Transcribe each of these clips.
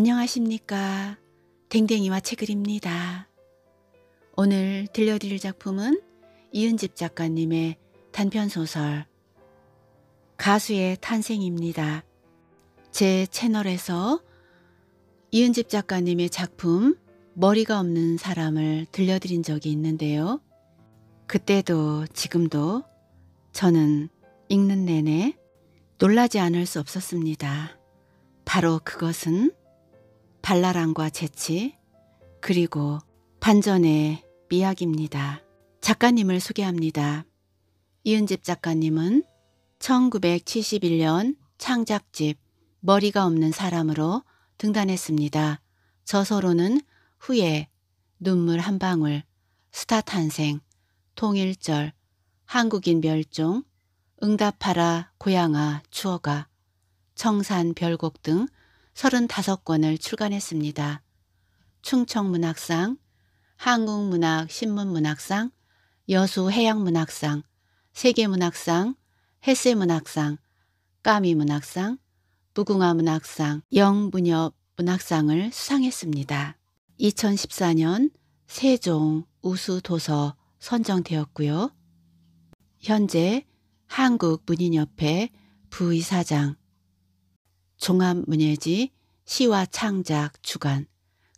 안녕하십니까. 댕댕이와 책을입니다. 오늘 들려드릴 작품은 이은집 작가님의 단편소설 가수의 탄생입니다. 제 채널에서 이은집 작가님의 작품 머리가 없는 사람을 들려드린 적이 있는데요. 그때도 지금도 저는 읽는 내내 놀라지 않을 수 없었습니다. 바로 그것은 발랄함과 재치, 그리고 반전의 미학입니다. 작가님을 소개합니다. 이은집 작가님은 1971년 창작집 머리가 없는 사람으로 등단했습니다. 저서로는 후에 눈물 한 방울, 스타 탄생, 통일절, 한국인 멸종, 응답하라, 고향아, 추어가 청산 별곡 등 35권을 출간했습니다. 충청문학상, 한국문학신문문학상, 여수해양문학상, 세계문학상, 해세문학상, 까미문학상, 무궁화문학상, 영문협문학상을 수상했습니다. 2014년 세종 우수도서 선정되었고요. 현재 한국문인협회 부이사장, 종합문예지 시와 창작 주간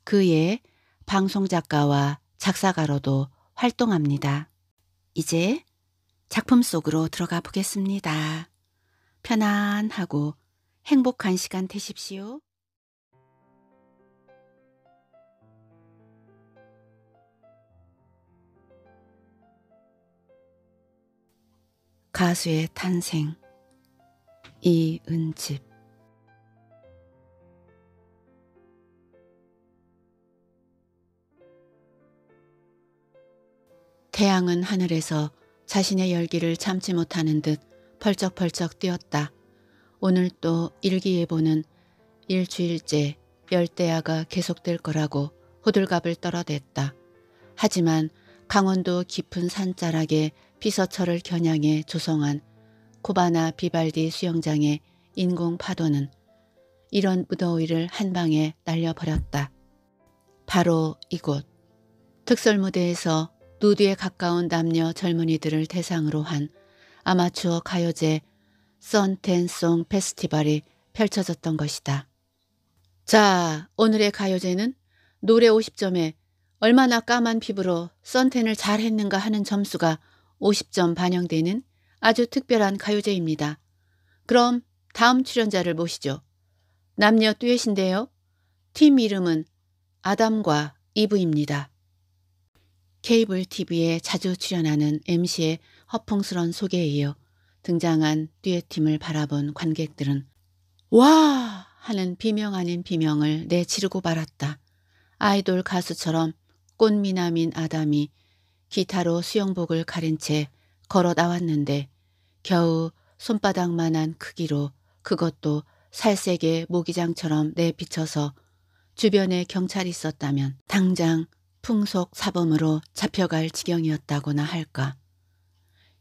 그의 방송작가와 작사가로도 활동합니다. 이제 작품 속으로 들어가 보겠습니다. 편안하고 행복한 시간 되십시오. 가수의 탄생 이은집 태양은 하늘에서 자신의 열기를 참지 못하는 듯 펄쩍펄쩍 뛰었다. 오늘 또 일기예보는 일주일째 열대야가 계속될 거라고 호들갑을 떨어댔다. 하지만 강원도 깊은 산자락에 피서철을 겨냥해 조성한 코바나 비발디 수영장의 인공 파도는 이런 무더위를 한방에 날려버렸다. 바로 이곳 특설무대에서 누드에 가까운 남녀 젊은이들을 대상으로 한 아마추어 가요제 썬텐송 페스티벌이 펼쳐졌던 것이다. 자, 오늘의 가요제는 노래 50점에 얼마나 까만 피부로 썬텐을 잘 했는가 하는 점수가 50점 반영되는 아주 특별한 가요제입니다. 그럼 다음 출연자를 모시죠. 남녀 듀엣인데요. 팀 이름은 아담과 이브입니다. 케이블 TV에 자주 출연하는 MC의 허풍스런 소개에 이어 등장한 듀엣팀을 바라본 관객들은 와 하는 비명 아닌 비명을 내치르고 말았다. 아이돌 가수처럼 꽃미남인 아담이 기타로 수영복을 가린 채 걸어 나왔는데 겨우 손바닥만한 크기로 그것도 살색의 모기장처럼 내비쳐서 주변에 경찰이 있었다면 당장 풍속 사범으로 잡혀갈 지경이었다거나 할까.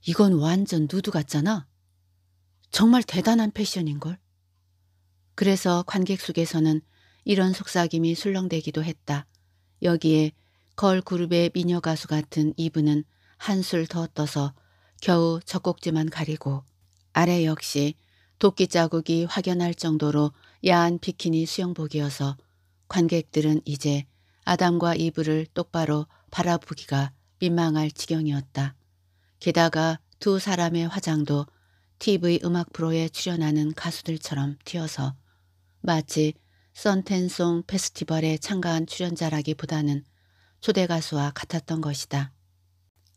이건 완전 누드 같잖아. 정말 대단한 패션인걸. 그래서 관객속에서는 이런 속삭임이 술렁대기도 했다. 여기에 걸 그룹의 미녀 가수 같은 이분은 한술 더 떠서 겨우 젖꼭지만 가리고 아래 역시 도끼 자국이 확연할 정도로 야한 비키니 수영복이어서 관객들은 이제 아담과 이브를 똑바로 바라보기가 민망할 지경이었다. 게다가 두 사람의 화장도 TV 음악 프로에 출연하는 가수들처럼 튀어서 마치 썬텐송 페스티벌에 참가한 출연자라기보다는 초대 가수와 같았던 것이다.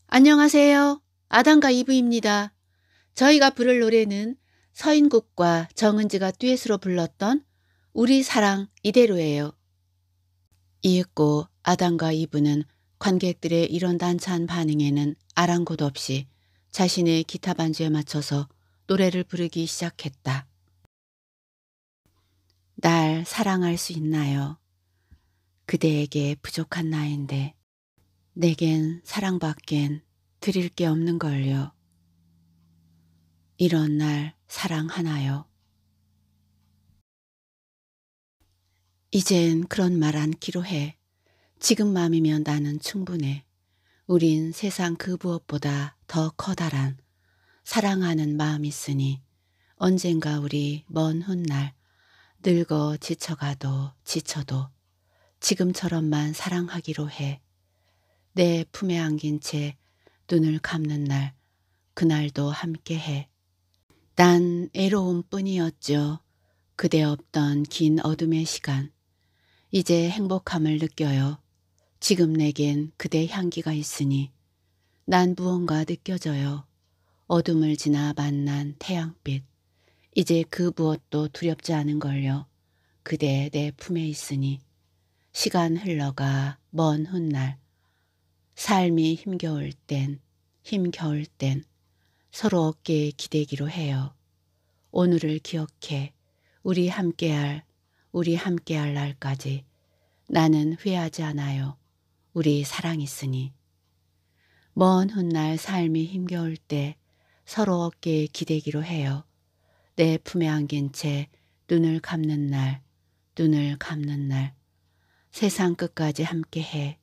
안녕하세요. 아담과 이브입니다. 저희가 부를 노래는 서인국과 정은지가 듀엣으로 불렀던 우리 사랑 이대로예요. 이윽고 아담과 이브는 관객들의 이런 단찬 반응에는 아랑곳 없이 자신의 기타 반주에 맞춰서 노래를 부르기 시작했다. 날 사랑할 수 있나요? 그대에게 부족한 나인데 내겐 사랑밖엔 드릴 게 없는 걸요. 이런 날 사랑하나요? 이젠 그런 말 않기로 해. 지금 마음이면 나는 충분해. 우린 세상 그 무엇보다 더 커다란 사랑하는 마음이 있으니 언젠가 우리 먼 훗날 늙어 지쳐가도 지쳐도 지금처럼만 사랑하기로 해. 내 품에 안긴 채 눈을 감는 날 그날도 함께 해. 난 애로움 뿐이었죠. 그대 없던 긴 어둠의 시간 이제 행복함을 느껴요. 지금 내겐 그대 향기가 있으니 난 무언가 느껴져요. 어둠을 지나 만난 태양빛. 이제 그 무엇도 두렵지 않은걸요. 그대 내 품에 있으니 시간 흘러가 먼 훗날 삶이 힘겨울 땐 힘겨울 땐 서로 어깨에 기대기로 해요. 오늘을 기억해 우리 함께할 우리 함께할 날까지 나는 후회하지 않아요. 우리 사랑 있으니. 먼 훗날 삶이 힘겨울 때 서로 어깨에 기대기로 해요. 내 품에 안긴 채 눈을 감는 날, 눈을 감는 날. 세상 끝까지 함께해.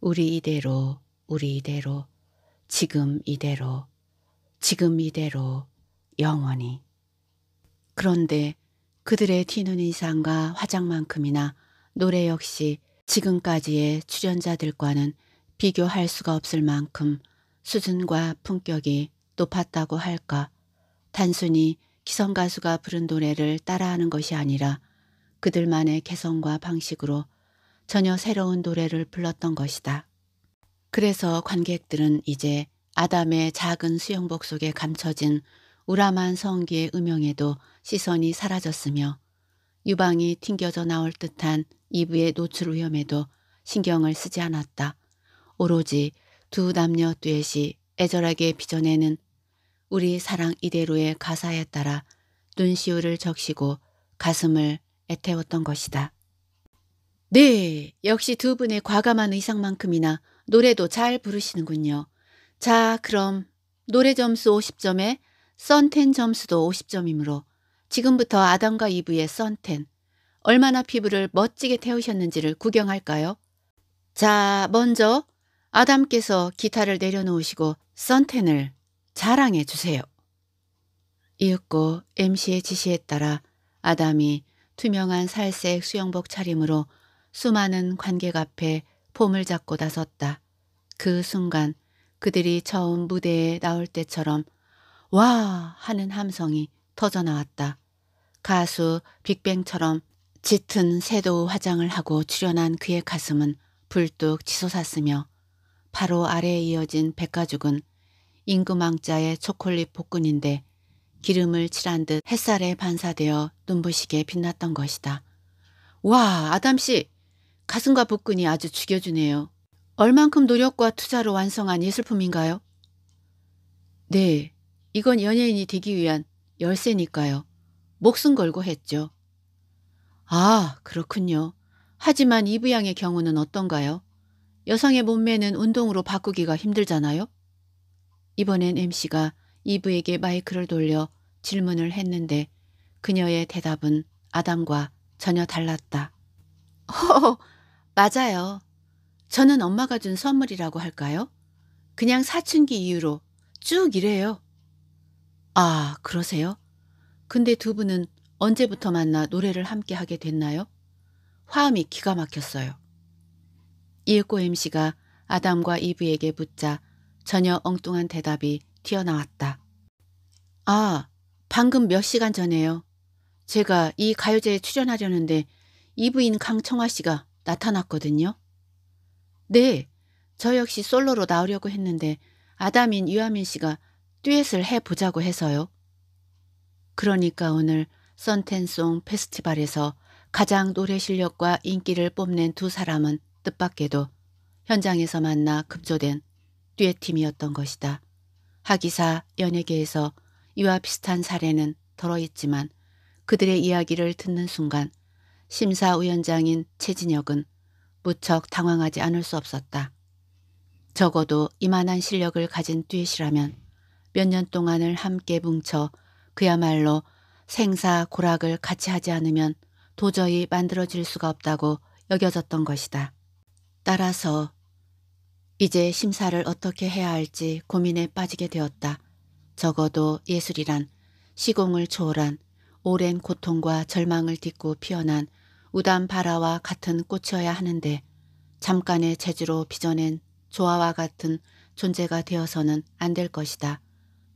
우리 이대로, 우리 이대로, 지금 이대로, 지금 이대로, 영원히. 그런데 그들의 티눈 이상과 화장만큼이나 노래 역시 지금까지의 출연자들과는 비교할 수가 없을 만큼 수준과 품격이 높았다고 할까. 단순히 기성 가수가 부른 노래를 따라하는 것이 아니라 그들만의 개성과 방식으로 전혀 새로운 노래를 불렀던 것이다. 그래서 관객들은 이제 아담의 작은 수영복 속에 감춰진 우람한 성기의 음영에도 시선이 사라졌으며 유방이 튕겨져 나올 듯한 이브의 노출 위험에도 신경을 쓰지 않았다. 오로지 두 남녀 뒤엣이 애절하게 빚어내는 우리 사랑 이대로의 가사에 따라 눈시울을 적시고 가슴을 애태웠던 것이다. 네, 역시 두 분의 과감한 의상만큼이나 노래도 잘 부르시는군요. 자, 그럼 노래 점수 50점에 썬텐 점수도 50점이므로 지금부터 아담과 이브의 썬텐, 얼마나 피부를 멋지게 태우셨는지를 구경할까요? 자, 먼저 아담께서 기타를 내려놓으시고 썬텐을 자랑해 주세요. 이윽고 MC의 지시에 따라 아담이 투명한 살색 수영복 차림으로 수많은 관객 앞에 폼을 잡고 나섰다. 그 순간 그들이 처음 무대에 나올 때처럼 와 하는 함성이 터져나왔다. 가수 빅뱅처럼 짙은 새도 화장을 하고 출연한 그의 가슴은 불뚝 치솟았으며 바로 아래에 이어진 백가죽은 인구망자의 초콜릿 복근인데 기름을 칠한 듯 햇살에 반사되어 눈부시게 빛났던 것이다. 와 아담씨 가슴과 복근이 아주 죽여주네요. 얼만큼 노력과 투자로 완성한 예술품인가요? 네, 이건 연예인이 되기 위한 열쇠니까요. 목숨 걸고 했죠. 아, 그렇군요. 하지만 이브양의 경우는 어떤가요? 여성의 몸매는 운동으로 바꾸기가 힘들잖아요? 이번엔 MC가 이브에게 마이크를 돌려 질문을 했는데 그녀의 대답은 아담과 전혀 달랐다. 허허, 맞아요. 저는 엄마가 준 선물이라고 할까요? 그냥 사춘기 이후로 쭉 이래요. 아, 그러세요? 근데 두 분은 언제부터 만나 노래를 함께 하게 됐나요? 화음이 기가 막혔어요. 이윽고 MC가 아담과 이브에게 묻자 전혀 엉뚱한 대답이 튀어나왔다. 아, 방금 몇 시간 전에요. 제가 이 가요제에 출연하려는데 이브인 강청화 씨가 나타났거든요. 네, 저 역시 솔로로 나오려고 했는데 아담인 유아민 씨가 듀엣을 해보자고 해서요. 그러니까 오늘 선텐송 페스티벌에서 가장 노래 실력과 인기를 뽐낸 두 사람은 뜻밖에도 현장에서 만나 급조된 듀엣팀이었던 것이다. 하기사 연예계에서 이와 비슷한 사례는 덜어 있지만 그들의 이야기를 듣는 순간 심사위원장인 최진혁은 무척 당황하지 않을 수 없었다. 적어도 이만한 실력을 가진 듀엣이라면 몇년 동안을 함께 뭉쳐 그야말로 생사 고락을 같이 하지 않으면 도저히 만들어질 수가 없다고 여겨졌던 것이다. 따라서 이제 심사를 어떻게 해야 할지 고민에 빠지게 되었다. 적어도 예술이란 시공을 초월한 오랜 고통과 절망을 딛고 피어난 우담 바라와 같은 꽃이어야 하는데 잠깐의 재주로 빚어낸 조화와 같은 존재가 되어서는 안 될 것이다.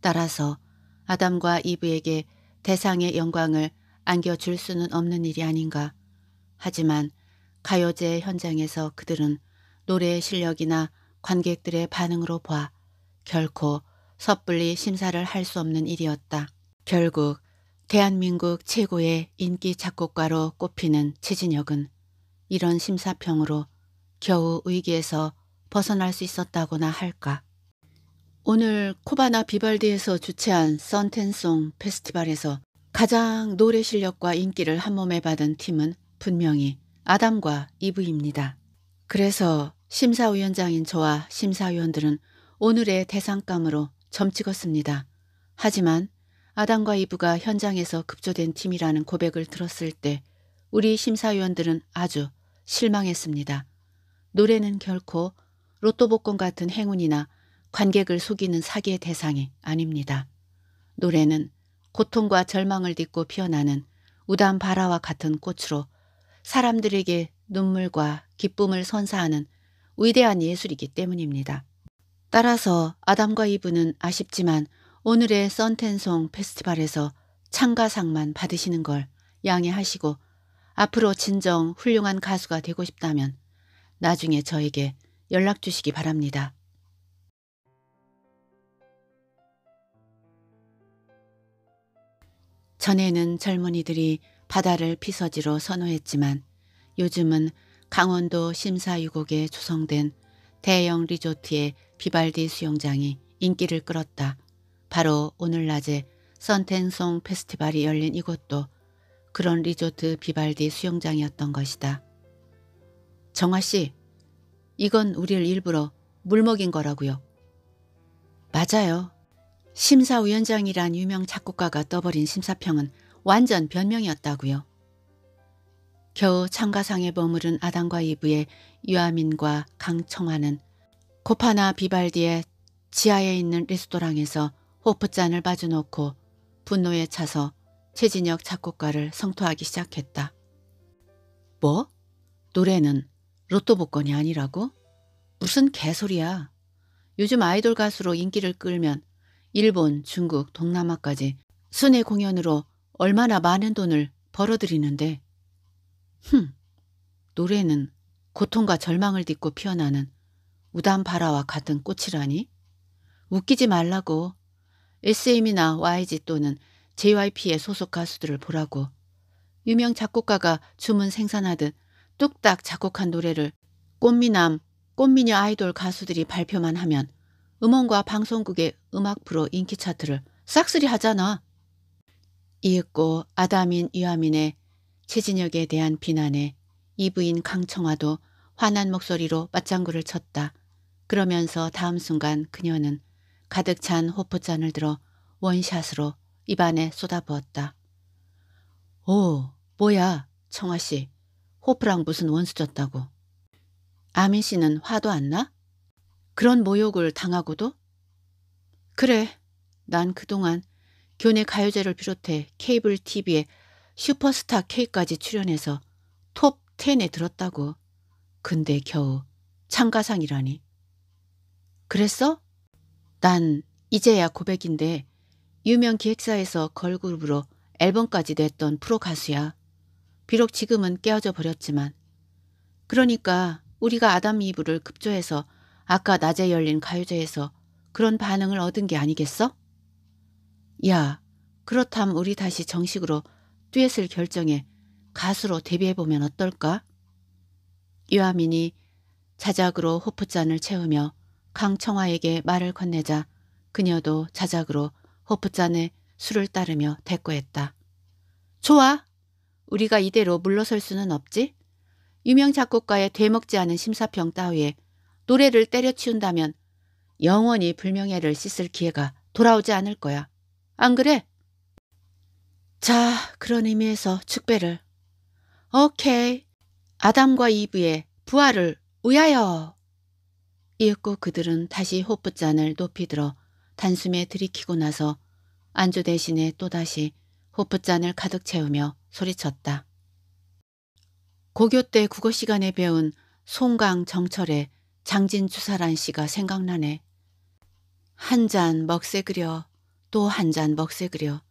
따라서 아담과 이브에게 대상의 영광을 안겨줄 수는 없는 일이 아닌가. 하지만 가요제 현장에서 그들은 노래의 실력이나 관객들의 반응으로 봐 결코 섣불리 심사를 할 수 없는 일이었다. 결국 대한민국 최고의 인기 작곡가로 꼽히는 최진혁은 이런 심사평으로 겨우 위기에서 벗어날 수있었다거나 할까. 오늘 코바나 비발디에서 주최한 썬텐송 페스티벌에서 가장 노래 실력과 인기를 한 몸에 받은 팀은 분명히 아담과 이브입니다. 그래서 심사위원장인 저와 심사위원들은 오늘의 대상감으로 점 찍었습니다. 하지만 아담과 이브가 현장에서 급조된 팀이라는 고백을 들었을 때 우리 심사위원들은 아주 실망했습니다. 노래는 결코 로또 복권 같은 행운이나 관객을 속이는 사기의 대상이 아닙니다. 노래는 고통과 절망을 딛고 피어나는 우단 바라와 같은 꽃으로 사람들에게 눈물과 기쁨을 선사하는 위대한 예술이기 때문입니다. 따라서 아담과 이브는 아쉽지만 오늘의 썬텐송 페스티벌에서 참가상만 받으시는 걸 양해하시고 앞으로 진정 훌륭한 가수가 되고 싶다면 나중에 저에게 연락 주시기 바랍니다. 전에는 젊은이들이 바다를 피서지로 선호했지만 요즘은 강원도 심사유곡에 조성된 대형 리조트의 비발디 수영장이 인기를 끌었다. 바로 오늘 낮에 선텐송 페스티벌이 열린 이곳도 그런 리조트 비발디 수영장이었던 것이다. 정화씨, 이건 우리를 일부러 물먹인 거라고요. 맞아요. 심사위원장이란 유명 작곡가가 떠버린 심사평은 완전 변명이었다고요. 겨우 참가상에 버무른 아담과 이브의 유아민과 강청아는 코파나 비발디의 지하에 있는 레스토랑에서 호프잔을 빠져놓고 분노에 차서 최진혁 작곡가를 성토하기 시작했다. 뭐? 노래는 로또 복권이 아니라고? 무슨 개소리야. 요즘 아이돌 가수로 인기를 끌면 일본, 중국, 동남아까지 순회 공연으로 얼마나 많은 돈을 벌어들이는데 흠, 노래는 고통과 절망을 딛고 피어나는 우담바라와 같은 꽃이라니? 웃기지 말라고 SM이나 YG 또는 j y p 의 소속 가수들을 보라고 유명 작곡가가 주문 생산하듯 뚝딱 작곡한 노래를 꽃미남, 꽃미녀 아이돌 가수들이 발표만 하면 음원과 방송국의 음악 프로 인기 차트를 싹쓸이 하잖아. 이윽고 아담인 유화민의 최진혁에 대한 비난에 이부인 강청화도 화난 목소리로 맞장구를 쳤다. 그러면서 다음 순간 그녀는 가득 찬 호프잔을 들어 원샷으로 입안에 쏟아부었다. 오, 뭐야, 청아씨. 호프랑 무슨 원수졌다고. 아민 씨는 화도 안 나? 그런 모욕을 당하고도? 그래, 난 그동안 교내 가요제를 비롯해 케이블 TV에 슈퍼스타 K까지 출연해서 톱 10에 들었다고. 근데 겨우 참가상이라니. 그랬어? 난 이제야 고백인데 유명 기획사에서 걸그룹으로 앨범까지 냈던 프로 가수야. 비록 지금은 깨어져 버렸지만. 그러니까 우리가 아담 이브를 급조해서 아까 낮에 열린 가요제에서 그런 반응을 얻은 게 아니겠어? 야, 그렇담 우리 다시 정식으로 듀엣을 결정해 가수로 데뷔해보면 어떨까? 유아민이 자작으로 호프잔을 채우며 강청아에게 말을 건네자 그녀도 자작으로 호프잔에 술을 따르며 대꾸했다. 좋아. 우리가 이대로 물러설 수는 없지. 유명 작곡가의 되먹지 않은 심사평 따위에 노래를 때려치운다면 영원히 불명예를 씻을 기회가 돌아오지 않을 거야. 안 그래? 자, 그런 의미에서 축배를. 오케이. 아담과 이브의 부활을 우야여 이윽고 그들은 다시 호프잔을 높이 들어 단숨에 들이키고 나서 안주 대신에 또다시 호프잔을 가득 채우며 소리쳤다. 고교 때 국어 시간에 배운 송강 정철의 장진주사란씨가 생각나네. 한 잔 먹새그려 또 한 잔 먹새그려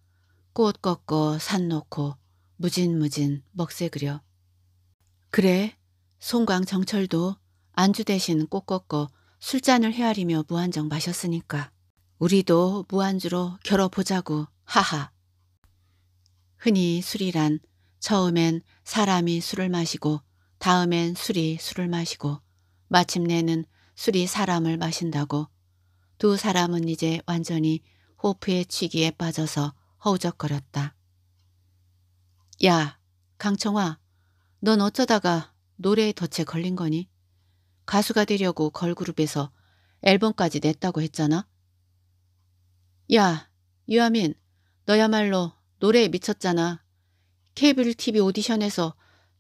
꽃꺾어산 놓고 무진무진 먹새그려. 그래 송광정철도 안주 대신 꽃꺾어 술잔을 헤아리며 무한정 마셨으니까 우리도 무한주로 결어보자고 하하. 흔히 술이란 처음엔 사람이 술을 마시고 다음엔 술이 술을 마시고 마침내는 술이 사람을 마신다고 두 사람은 이제 완전히 호프의 취기에 빠져서 허우적거렸다. 야, 강청아, 넌 어쩌다가 노래에 덫에 걸린 거니? 가수가 되려고 걸그룹에서 앨범까지 냈다고 했잖아? 야, 유아민, 너야말로 노래에 미쳤잖아. 케이블 TV 오디션에서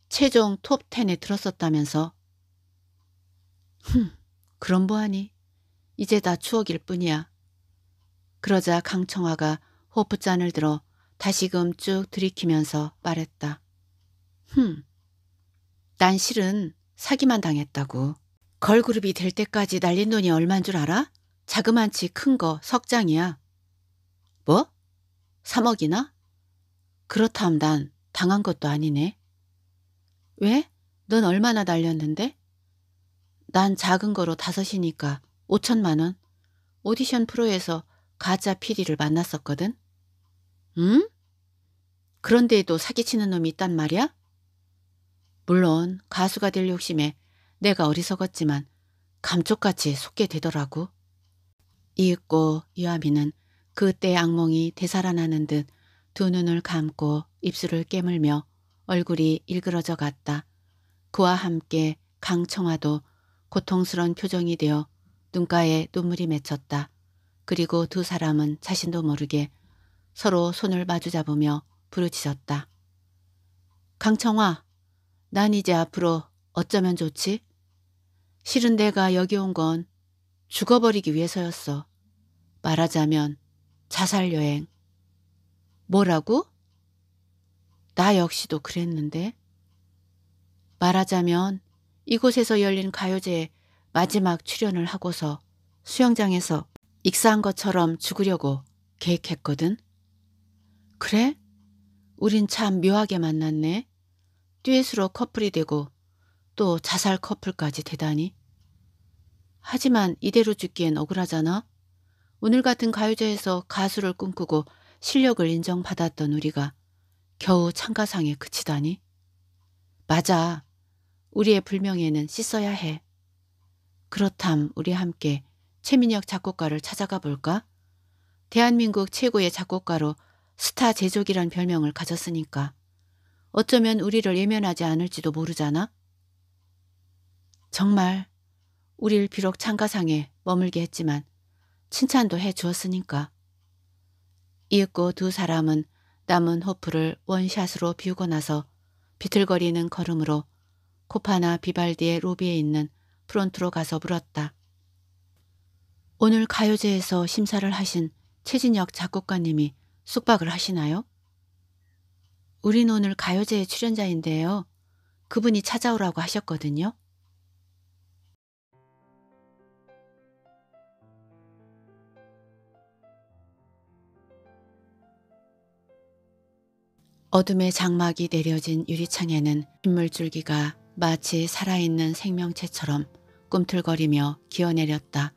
최종 톱10에 들었었다면서. 흠, 그럼 뭐하니? 이제 다 추억일 뿐이야. 그러자 강청아가 호프잔을 들어 다시금 쭉 들이키면서 말했다. 흠, 난 실은 사기만 당했다고. 걸그룹이 될 때까지 날린 돈이 얼만 줄 알아? 자그만치 큰 거 석장이야. 뭐? 3억이나? 그렇다면 난 당한 것도 아니네. 왜? 넌 얼마나 날렸는데? 난 작은 거로 다섯이니까 5천만 원. 오디션 프로에서 가짜 피리를 만났었거든. 응? 그런데도 사기치는 놈이 있단 말이야? 물론 가수가 될 욕심에 내가 어리석었지만 감쪽같이 속게 되더라고. 이윽고 유아미는그때 악몽이 되살아나는 듯 두 눈을 감고 입술을 깨물며 얼굴이 일그러져 갔다. 그와 함께 강청아도 고통스런 표정이 되어 눈가에 눈물이 맺혔다. 그리고 두 사람은 자신도 모르게 서로 손을 마주 잡으며 부르짖었다. 강청아, 난 이제 앞으로 어쩌면 좋지? 싫은 내가 여기 온 건 죽어버리기 위해서였어. 말하자면 자살 여행. 뭐라고? 나 역시도 그랬는데. 말하자면 이곳에서 열린 가요제에 마지막 출연을 하고서 수영장에서 익사한 것처럼 죽으려고 계획했거든. 그래? 우린 참 묘하게 만났네. 듀엣으로 커플이 되고 또 자살 커플까지 되다니. 하지만 이대로 죽기엔 억울하잖아. 오늘 같은 가요제에서 가수를 꿈꾸고 실력을 인정받았던 우리가 겨우 참가상에 그치다니. 맞아. 우리의 불명예는 씻어야 해. 그렇담 우리 함께 최민혁 작곡가를 찾아가 볼까? 대한민국 최고의 작곡가로 스타 제조기란 별명을 가졌으니까. 어쩌면 우리를 예면하지 않을지도 모르잖아. 정말 우릴 비록 창가상에 머물게 했지만 칭찬도 해 주었으니까. 이윽고 두 사람은 남은 호프를 원샷으로 비우고 나서 비틀거리는 걸음으로 코파나 비발디의 로비에 있는 프론트로 가서 물었다. 오늘 가요제에서 심사를 하신 최진혁 작곡가님이 숙박을 하시나요? 우린 오늘 가요제의 출연자인데요. 그분이 찾아오라고 하셨거든요. 어둠의 장막이 내려진 유리창에는 빗물줄기가 마치 살아있는 생명체처럼 꿈틀거리며 기어내렸다.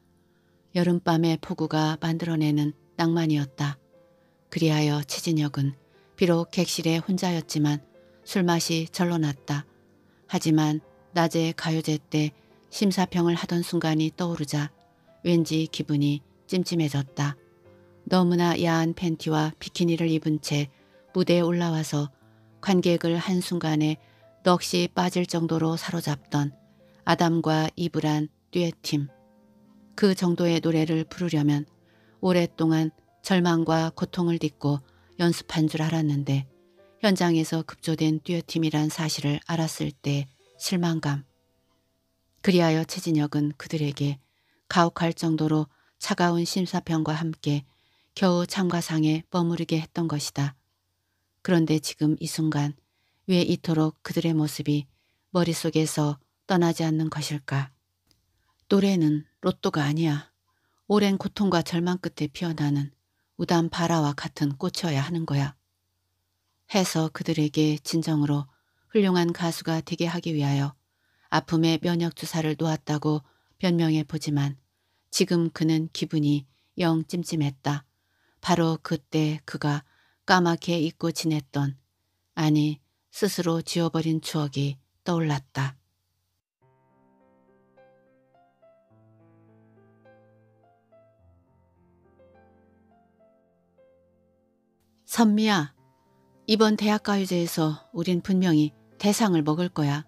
여름밤의 폭우가 만들어내는 낭만이었다. 그리하여 치진혁은 비록 객실에 혼자였지만 술맛이 절로 났다. 하지만 낮에 가요제 때 심사평을 하던 순간이 떠오르자 왠지 기분이 찜찜해졌다. 너무나 야한 팬티와 비키니를 입은 채 무대에 올라와서 관객을 한순간에 넋이 빠질 정도로 사로잡던 아담과 이브란 듀엣팀. 그 정도의 노래를 부르려면 오랫동안 절망과 고통을 딛고 연습한 줄 알았는데 현장에서 급조된 듀엣팀이란 사실을 알았을 때 실망감. 그리하여 최진혁은 그들에게 가혹할 정도로 차가운 심사평과 함께 겨우 참가상에 머무르게 했던 것이다. 그런데 지금 이 순간 왜 이토록 그들의 모습이 머릿속에서 떠나지 않는 것일까. 또래는 로또가 아니야. 오랜 고통과 절망 끝에 피어나는 우단 바라와 같은 꽃이어야 하는 거야. 해서 그들에게 진정으로 훌륭한 가수가 되게 하기 위하여 아픔의 면역 주사를 놓았다고 변명해 보지만 지금 그는 기분이 영 찜찜했다. 바로 그때 그가 까맣게 잊고 지냈던 아니 스스로 지워버린 추억이 떠올랐다. 선미야, 이번 대학가요제에서 우린 분명히 대상을 먹을 거야.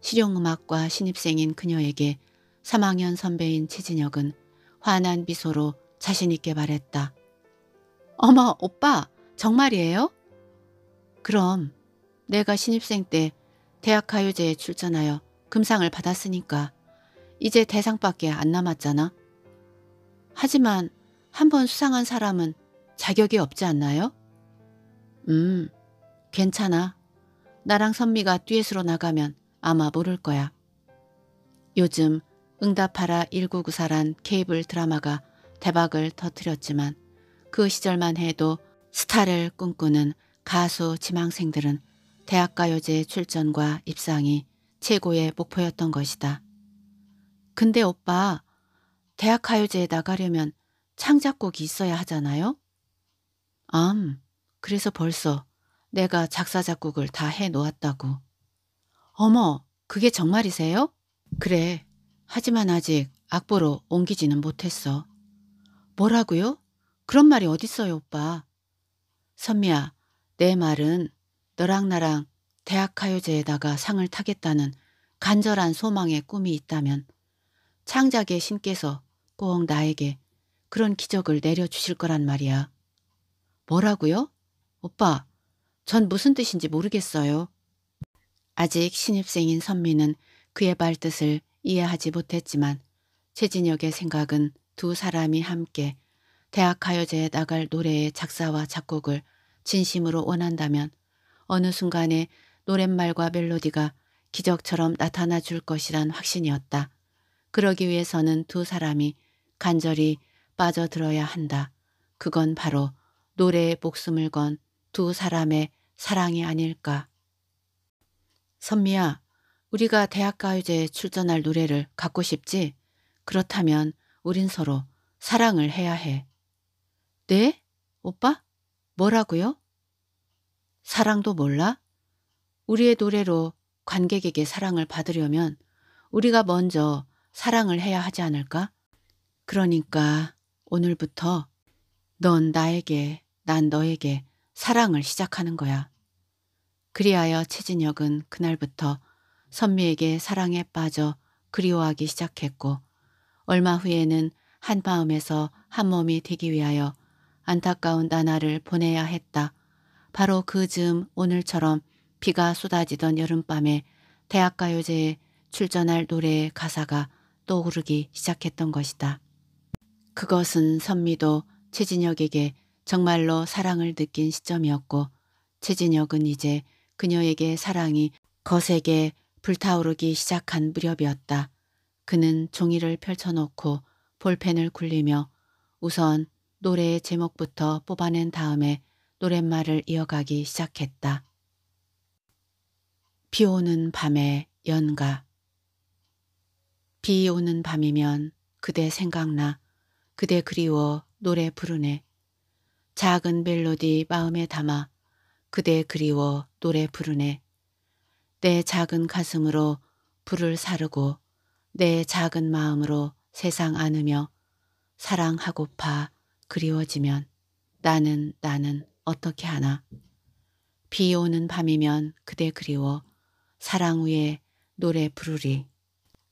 실용음악과 신입생인 그녀에게 3학년 선배인 최진혁은 환한 미소로 자신있게 말했다. 어머, 오빠, 정말이에요? 그럼 내가 신입생 때 대학 가요제에 출전하여 금상을 받았으니까 이제 대상밖에 안 남았잖아. 하지만 한 번 수상한 사람은 자격이 없지 않나요? 음, 괜찮아. 나랑 선미가 듀엣으로 나가면 아마 모를 거야. 요즘 응답하라 1994란 케이블 드라마가 대박을 터뜨렸지만 그 시절만 해도 스타를 꿈꾸는 가수 지망생들은 대학가요제 출전과 입상이 최고의 목표였던 것이다. 근데 오빠, 대학가요제에 나가려면 창작곡이 있어야 하잖아요? 암, 음, 그래서 벌써 내가 작사, 작곡을 다 해놓았다고. 어머, 그게 정말이세요? 그래, 하지만 아직 악보로 옮기지는 못했어. 뭐라고요? 그런 말이 어딨어요, 오빠. 선미야, 내 말은 너랑 나랑 대학하여제에다가 상을 타겠다는 간절한 소망의 꿈이 있다면 창작의 신께서 꼭 나에게 그런 기적을 내려주실 거란 말이야. 뭐라고요? 오빠, 전 무슨 뜻인지 모르겠어요. 아직 신입생인 선미는 그의 말뜻을 이해하지 못했지만 최진혁의 생각은 두 사람이 함께 대학 가요제에 나갈 노래의 작사와 작곡을 진심으로 원한다면 어느 순간에 노랫말과 멜로디가 기적처럼 나타나 줄 것이란 확신이었다. 그러기 위해서는 두 사람이 간절히 빠져들어야 한다. 그건 바로 노래의 목숨을 건 두 사람의 사랑이 아닐까. 선미야, 우리가 대학가요제에 출전할 노래를 갖고 싶지? 그렇다면 우린 서로 사랑을 해야 해. 네? 오빠? 뭐라고요? 사랑도 몰라? 우리의 노래로 관객에게 사랑을 받으려면 우리가 먼저 사랑을 해야 하지 않을까? 그러니까 오늘부터 넌 나에게 난 너에게 사랑을 시작하는 거야. 그리하여 최진혁은 그날부터 선미에게 사랑에 빠져 그리워하기 시작했고 얼마 후에는 한 마음에서 한 몸이 되기 위하여 안타까운 나날을 보내야 했다. 바로 그 즈음 오늘처럼 비가 쏟아지던 여름밤에 대학가요제에 출전할 노래의 가사가 떠오르기 시작했던 것이다. 그것은 선미도 최진혁에게 정말로 사랑을 느낀 시점이었고 최진혁은 이제 그녀에게 사랑이 거세게 불타오르기 시작한 무렵이었다. 그는 종이를 펼쳐놓고 볼펜을 굴리며 우선 노래의 제목부터 뽑아낸 다음에 노랫말을 이어가기 시작했다. 비 오는 밤에 연가 비 오는 밤이면 그대 생각나 그대 그리워 노래 부르네 작은 멜로디 마음에 담아 그대 그리워 노래 부르네 내 작은 가슴으로 불을 사르고 내 작은 마음으로 세상 안으며 사랑하고파 그리워지면 나는 나는 어떻게 하나. 비 오는 밤이면 그대 그리워 사랑 후에 노래 부르리.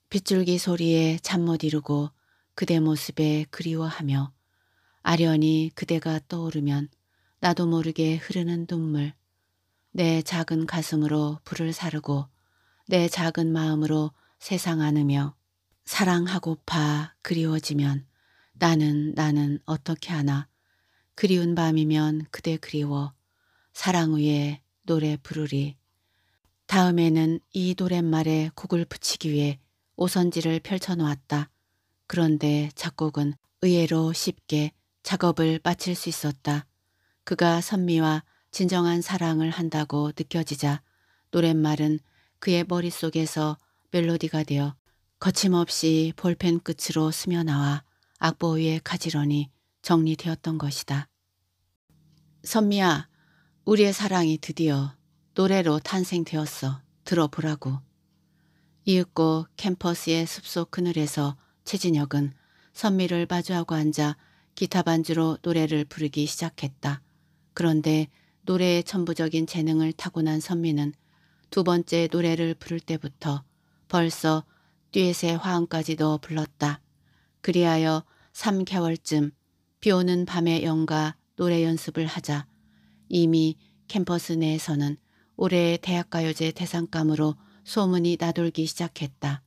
빗줄기 소리에 잠 못 이루고 그대 모습에 그리워하며 아련히 그대가 떠오르면 나도 모르게 흐르는 눈물 내 작은 가슴으로 불을 사르고 내 작은 마음으로 세상 안으며 사랑하고파 그리워지면 나는 나는 어떻게 하나 그리운 밤이면 그대 그리워 사랑 위에 노래 부르리. 다음에는 이 노랫말에 곡을 붙이기 위해 오선지를 펼쳐놓았다. 그런데 작곡은 의외로 쉽게 작업을 마칠 수 있었다. 그가 선미와 진정한 사랑을 한다고 느껴지자 노랫말은 그의 머릿속에서 멜로디가 되어 거침없이 볼펜 끝으로 스며나와 악보의 가지런히 정리되었던 것이다. 선미야, 우리의 사랑이 드디어 노래로 탄생되었어. 들어보라고. 이윽고 캠퍼스의 숲속 그늘에서 최진혁은 선미를 마주하고 앉아 기타 반주로 노래를 부르기 시작했다. 그런데 노래의 천부적인 재능을 타고난 선미는 두 번째 노래를 부를 때부터 벌써 듀엣의 화음까지도 불렀다. 그리하여 3개월쯤 비오는 밤에 영가 노래 연습을 하자 이미 캠퍼스 내에서는 올해의 대학가요제 대상감으로 소문이 나돌기 시작했다.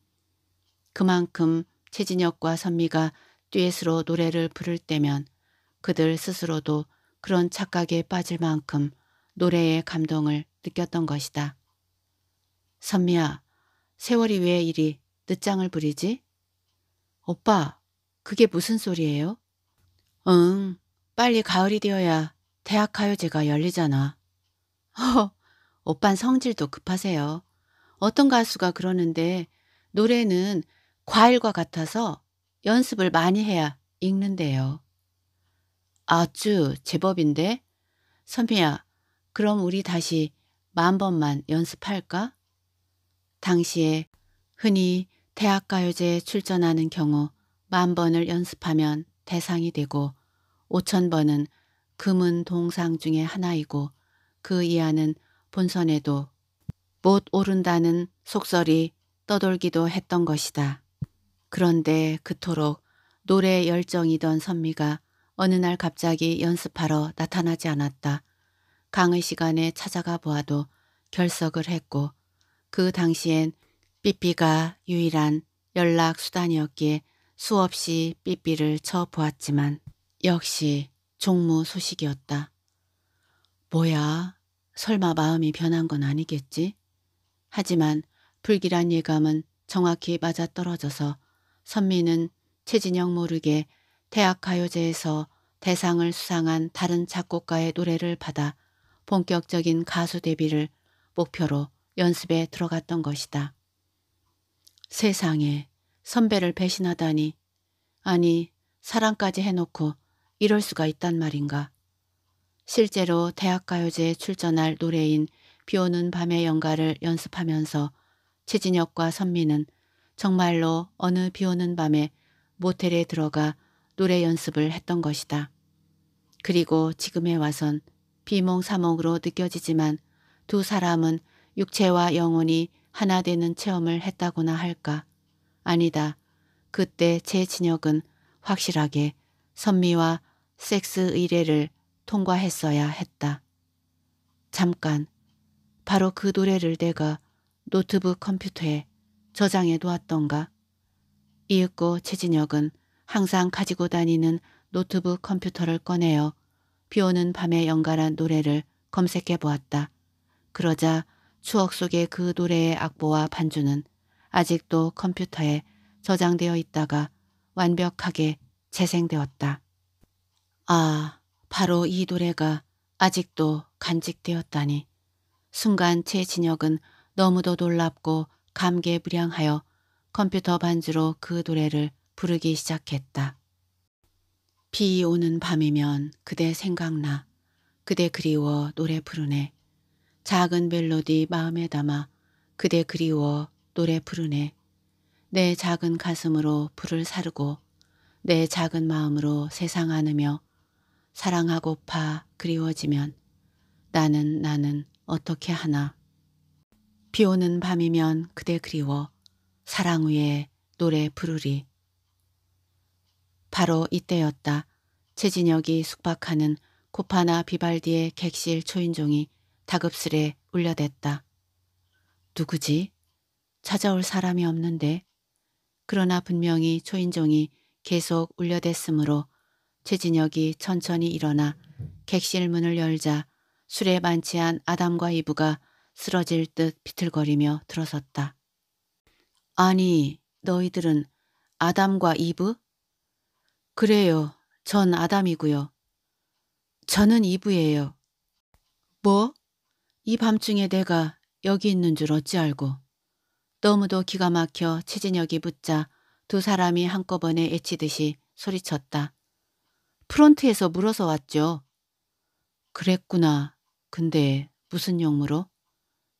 그만큼 최진혁과 선미가 듀엣으로 노래를 부를 때면 그들 스스로도 그런 착각에 빠질 만큼 노래의 감동을 느꼈던 것이다. 선미야, 세월이 왜 이리 늦장을 부리지? 오빠, 그게 무슨 소리예요? 응, 빨리 가을이 되어야 대학 가요제가 열리잖아. 허, 오빤 성질도 급하세요. 어떤 가수가 그러는데 노래는 과일과 같아서 연습을 많이 해야 읽는데요. 아주 제법인데? 선미야, 그럼 우리 다시 만 번만 연습할까? 당시에 흔히 대학가요제에 출전하는 경우 만 번을 연습하면 대상이 되고 오천 번은 금은 동상 중의 하나이고 그 이하는 본선에도 못 오른다는 속설이 떠돌기도 했던 것이다. 그런데 그토록 노래 열정이던 선미가 어느 날 갑자기 연습하러 나타나지 않았다. 강의 시간에 찾아가 보아도 결석을 했고 그 당시엔 삐삐가 유일한 연락 수단이었기에 수없이 삐삐를 쳐보았지만 역시 종무 소식이었다. 뭐야, 설마 마음이 변한 건 아니겠지? 하지만 불길한 예감은 정확히 맞아떨어져서 선미는 최진영 모르게 대학가요제에서 대상을 수상한 다른 작곡가의 노래를 받아 본격적인 가수 데뷔를 목표로 연습에 들어갔던 것이다. 세상에 선배를 배신하다니. 아니 사랑까지 해놓고 이럴 수가 있단 말인가. 실제로 대학가요제에 출전할 노래인 비오는 밤의 연가를 연습하면서 최진혁과 선미는 정말로 어느 비오는 밤에 모텔에 들어가 노래 연습을 했던 것이다. 그리고 지금에 와선 비몽사몽으로 느껴지지만 두 사람은 육체와 영혼이 하나 되는 체험을 했다고나 할까. 아니다. 그때 제 진혁은 확실하게 선미와 섹스 의뢰를 통과했어야 했다. 잠깐. 바로 그 노래를 내가 노트북 컴퓨터에 저장해 놓았던가. 이윽고 최진혁은 항상 가지고 다니는 노트북 컴퓨터를 꺼내어 비오는 밤에 연관한 노래를 검색해 보았다. 그러자 추억 속의 그 노래의 악보와 반주는 아직도 컴퓨터에 저장되어 있다가 완벽하게 재생되었다. 아, 바로 이 노래가 아직도 간직되었다니. 순간 제진혁은 너무도 놀랍고 감개무량하여 컴퓨터 반주로 그 노래를 부르기 시작했다. 비 오는 밤이면 그대 생각나. 그대 그리워 노래 부르네. 작은 멜로디 마음에 담아 그대 그리워 노래 부르네. 내 작은 가슴으로 불을 사르고 내 작은 마음으로 세상 안으며 사랑하고파 그리워지면 나는 나는 어떻게 하나. 비오는 밤이면 그대 그리워 사랑 위에 노래 부르리. 바로 이때였다. 최진혁이 숙박하는 코파나 비발디의 객실 초인종이 다급스레 울려댔다. 누구지? 찾아올 사람이 없는데 그러나 분명히 초인종이 계속 울려댔으므로 최진혁이 천천히 일어나 객실 문을 열자 술에 만취한 아담과 이브가 쓰러질 듯 비틀거리며 들어섰다. 아니 너희들은 아담과 이브? 그래요. 전 아담이고요. 저는 이브예요. 뭐? 이 밤중에 내가 여기 있는 줄 어찌 알고. 너무도 기가 막혀 최진혁이 붙자 두 사람이 한꺼번에 애치듯이 소리쳤다. 프론트에서 물어서 왔죠. 그랬구나. 근데 무슨 용무로?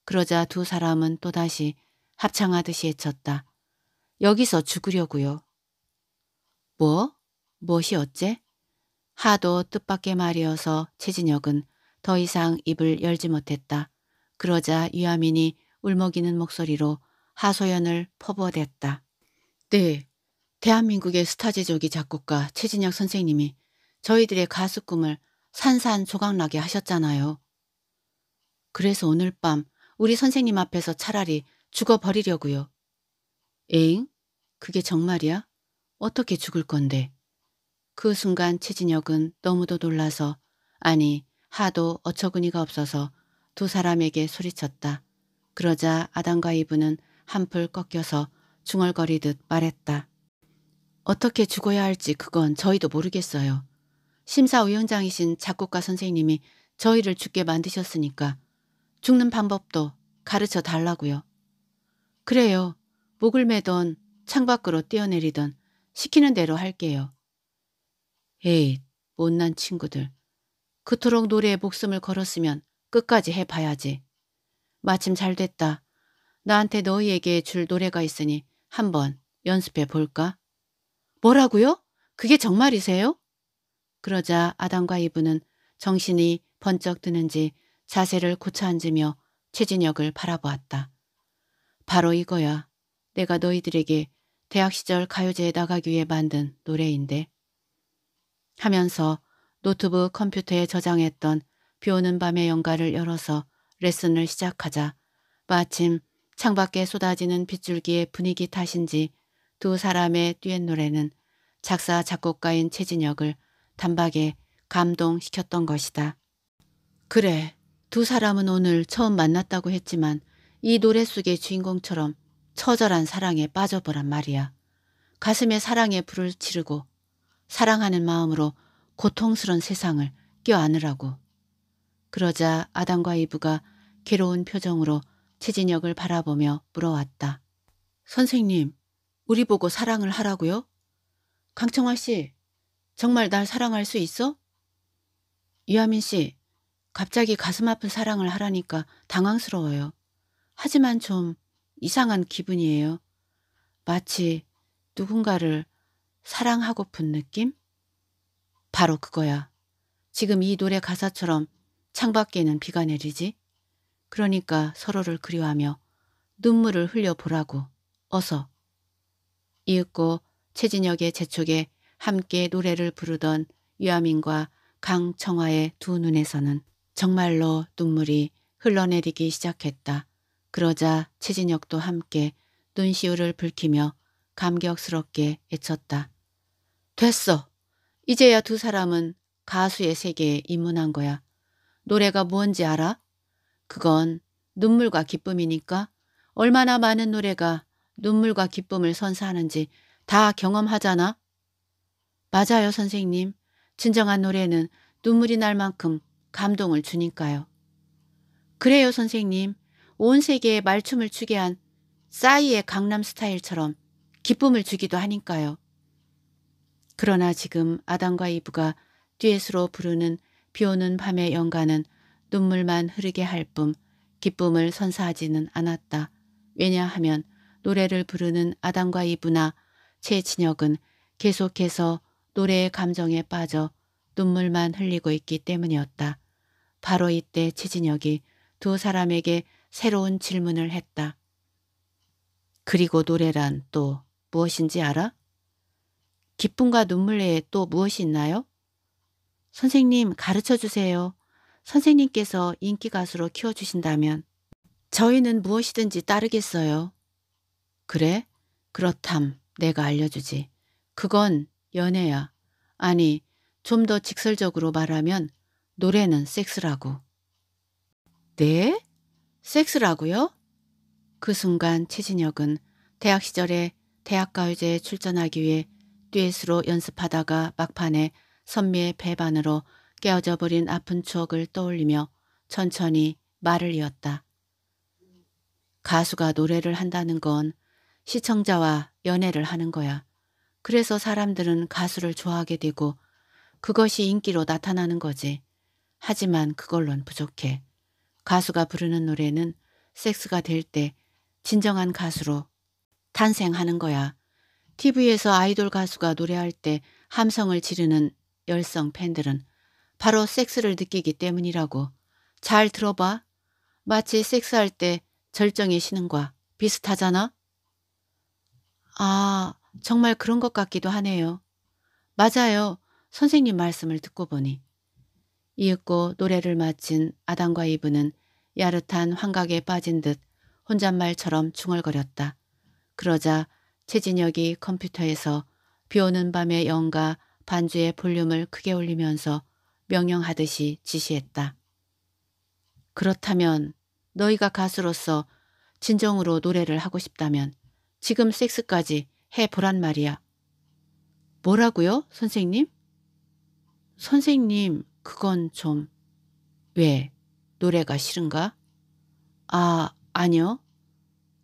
그러자 두 사람은 또다시 합창하듯이 애쳤다. 여기서 죽으려고요. 뭐? 무엇이 어째? 하도 뜻밖의 말이어서 최진혁은 더 이상 입을 열지 못했다. 그러자 유아민이 울먹이는 목소리로 하소연을 퍼부어댔다. 네, 대한민국의 스타 제조기 작곡가 최진혁 선생님이 저희들의 가수 꿈을 산산조각나게 하셨잖아요. 그래서 오늘 밤 우리 선생님 앞에서 차라리 죽어버리려고요. 에잉? 그게 정말이야? 어떻게 죽을 건데? 그 순간 최진혁은 너무도 놀라서 아니 하도 어처구니가 없어서 두 사람에게 소리쳤다. 그러자 아담과 이브는 한풀 꺾여서 중얼거리듯 말했다. 어떻게 죽어야 할지 그건 저희도 모르겠어요. 심사위원장이신 작곡가 선생님이 저희를 죽게 만드셨으니까 죽는 방법도 가르쳐 달라고요. 그래요. 목을 매던 창밖으로 뛰어내리던 시키는 대로 할게요. 에이, 못난 친구들. 그토록 노래에 목숨을 걸었으면 끝까지 해봐야지. 마침 잘 됐다. 나한테 너희에게 줄 노래가 있으니 한번 연습해 볼까? 뭐라고요? 그게 정말이세요? 그러자 아담과 이브는 정신이 번쩍 드는지 자세를 고쳐앉으며 최진혁을 바라보았다. 바로 이거야. 내가 너희들에게 대학 시절 가요제에 나가기 위해 만든 노래인데. 하면서 노트북 컴퓨터에 저장했던 비오는 밤의 연가를 열어서 레슨을 시작하자 마침 창밖에 쏟아지는 빗줄기의 분위기 탓인지 두 사람의 듀엣 노래는 작사 작곡가인 최진혁을 단박에 감동시켰던 것이다. 그래, 두 사람은 오늘 처음 만났다고 했지만 이 노래 속의 주인공처럼 처절한 사랑에 빠져보란 말이야. 가슴에 사랑의 불을 지르고 사랑하는 마음으로 고통스런 세상을 껴안으라고. 그러자 아담과 이브가 괴로운 표정으로 최진혁을 바라보며 물어왔다. 선생님, 우리 보고 사랑을 하라고요? 강청화 씨, 정말 날 사랑할 수 있어? 유아민 씨, 갑자기 가슴 아픈 사랑을 하라니까 당황스러워요. 하지만 좀 이상한 기분이에요. 마치 누군가를 사랑하고픈 느낌? 바로 그거야. 지금 이 노래 가사처럼 창밖에는 비가 내리지? 그러니까 서로를 그리워하며 눈물을 흘려보라고 어서 이윽고 최진혁의 재촉에 함께 노래를 부르던 유아민과 강청화의 두 눈에서는 정말로 눈물이 흘러내리기 시작했다. 그러자 최진혁도 함께 눈시울을 붉히며 감격스럽게 애쳤다. 됐어. 이제야 두 사람은 가수의 세계에 입문한 거야. 노래가 뭔지 알아? 그건 눈물과 기쁨이니까 얼마나 많은 노래가 눈물과 기쁨을 선사하는지 다 경험하잖아. 맞아요, 선생님. 진정한 노래는 눈물이 날 만큼 감동을 주니까요. 그래요, 선생님. 온 세계에 말춤을 추게 한 싸이의 강남 스타일처럼 기쁨을 주기도 하니까요. 그러나 지금 아담과 이브가 듀엣으로 부르는 비오는 밤의 영가는 눈물만 흐르게 할 뿐 기쁨을 선사하지는 않았다. 왜냐하면 노래를 부르는 아담과 이브나 최진혁은 계속해서 노래의 감정에 빠져 눈물만 흘리고 있기 때문이었다. 바로 이때 최진혁이 두 사람에게 새로운 질문을 했다. 그리고 노래란 또 무엇인지 알아? 기쁨과 눈물 외에 또 무엇이 있나요? 선생님 가르쳐 주세요. 선생님께서 인기 가수로 키워주신다면 저희는 무엇이든지 따르겠어요. 그래? 그렇담. 내가 알려주지. 그건 연애야. 아니, 좀 더 직설적으로 말하면 노래는 섹스라고. 네? 섹스라고요? 그 순간 최진혁은 대학 시절에 대학가요제에 출전하기 위해 듀엣으로 연습하다가 막판에 선미의 배반으로 깨어져 버린 아픈 추억을 떠올리며 천천히 말을 이었다. 가수가 노래를 한다는 건 시청자와 연애를 하는 거야. 그래서 사람들은 가수를 좋아하게 되고 그것이 인기로 나타나는 거지. 하지만 그걸론 부족해. 가수가 부르는 노래는 섹스가 될 때 진정한 가수로 탄생하는 거야. TV에서 아이돌 가수가 노래할 때 함성을 지르는 열성 팬들은 바로 섹스를 느끼기 때문이라고. 잘 들어봐. 마치 섹스할 때 절정의 신음과 비슷하잖아? 아, 정말 그런 것 같기도 하네요. 맞아요. 선생님 말씀을 듣고 보니. 이윽고 노래를 마친 아담과 이브는 야릇한 환각에 빠진 듯 혼잣말처럼 중얼거렸다. 그러자 최진혁이 컴퓨터에서 비오는 밤의 영가 반주의 볼륨을 크게 올리면서 명령하듯이 지시했다. 그렇다면 너희가 가수로서 진정으로 노래를 하고 싶다면 지금 섹스까지 해보란 말이야. 뭐라고요, 선생님? 선생님, 그건 좀... 왜? 노래가 싫은가? 아, 아니요.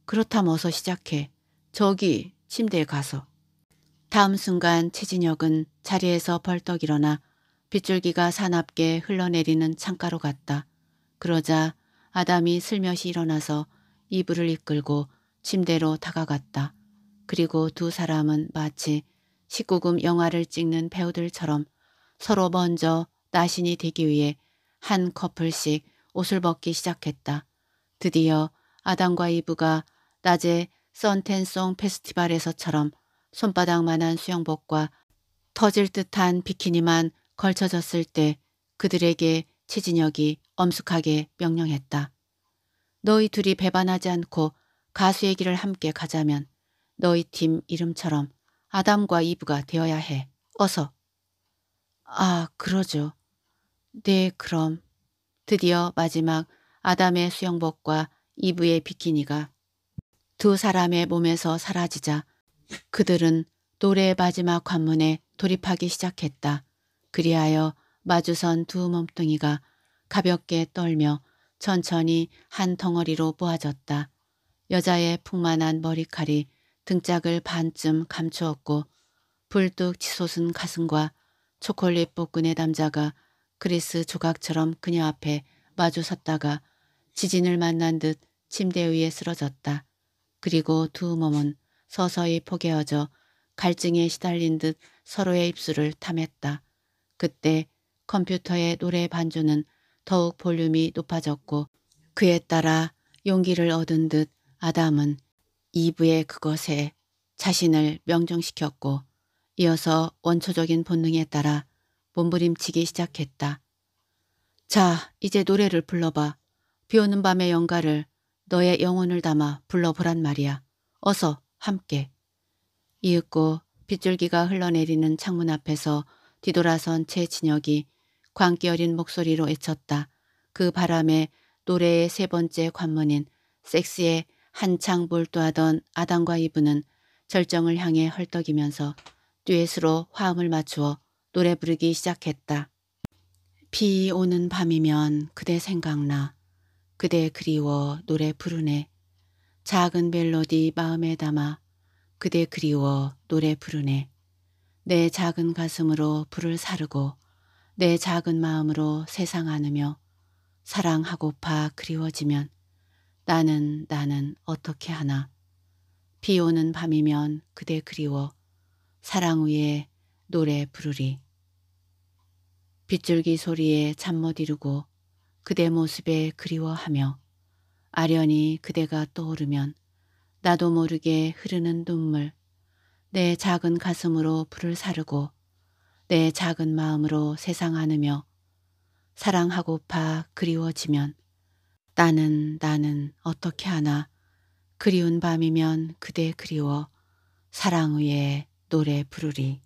그렇다면 어서 시작해. 저기 침대에 가서. 다음 순간 최진혁은 자리에서 벌떡 일어나 빗줄기가 사납게 흘러내리는 창가로 갔다. 그러자 아담이 슬며시 일어나서 이불을 이끌고 침대로 다가갔다. 그리고 두 사람은 마치 19금 영화를 찍는 배우들처럼 서로 먼저 나신이 되기 위해 한 커플씩 옷을 벗기 시작했다. 드디어 아담과 이브가 낮에 썬텐송 페스티벌에서처럼 손바닥만한 수영복과 터질 듯한 비키니만 걸쳐졌을 때 그들에게 최진혁이 엄숙하게 명령했다. 너희 둘이 배반하지 않고 가수의 길을 함께 가자면 너희 팀 이름처럼 아담과 이브가 되어야 해. 어서. 아, 그러죠. 네, 그럼. 드디어 마지막 아담의 수영복과 이브의 비키니가 두 사람의 몸에서 사라지자 그들은 노래의 마지막 관문에 돌입하기 시작했다. 그리하여 마주선 두 몸뚱이가 가볍게 떨며 천천히 한 덩어리로 모아졌다. 여자의 풍만한 머리칼이 등짝을 반쯤 감추었고 불뚝 치솟은 가슴과 초콜릿 복근의 남자가 그리스 조각처럼 그녀 앞에 마주 섰다가 지진을 만난 듯 침대 위에 쓰러졌다. 그리고 두 몸은 서서히 포개어져 갈증에 시달린 듯 서로의 입술을 탐했다. 그때 컴퓨터의 노래 반주는 더욱 볼륨이 높아졌고 그에 따라 용기를 얻은 듯 아담은 2부의 그것에 자신을 명정시켰고 이어서 원초적인 본능에 따라 몸부림치기 시작했다. 자, 이제 노래를 불러봐. 비오는 밤의 영가를 너의 영혼을 담아 불러보란 말이야. 어서 함께. 이윽고 빗줄기가 흘러내리는 창문 앞에서 뒤돌아선 채 진혁이 광기 어린 목소리로 외쳤다. 그 바람에 노래의 세 번째 관문인 섹스에 한창 몰두하던 아담과 이브는 절정을 향해 헐떡이면서 듀엣으로 화음을 맞추어 노래 부르기 시작했다. 비 오는 밤이면 그대 생각나. 그대 그리워 노래 부르네. 작은 멜로디 마음에 담아 그대 그리워 노래 부르네. 내 작은 가슴으로 불을 사르고 내 작은 마음으로 세상 안으며 사랑하고파 그리워지면 나는 나는 어떻게 하나 비 오는 밤이면 그대 그리워 사랑 위에 노래 부르리 빗줄기 소리에 잠 못 이루고 그대 모습에 그리워하며 아련히 그대가 떠오르면 나도 모르게 흐르는 눈물 내 작은 가슴으로 불을 사르고 내 작은 마음으로 세상 안으며 사랑하고파 그리워지면 나는 나는 어떻게 하나 그리운 밤이면 그대 그리워 사랑 위에 노래 부르리.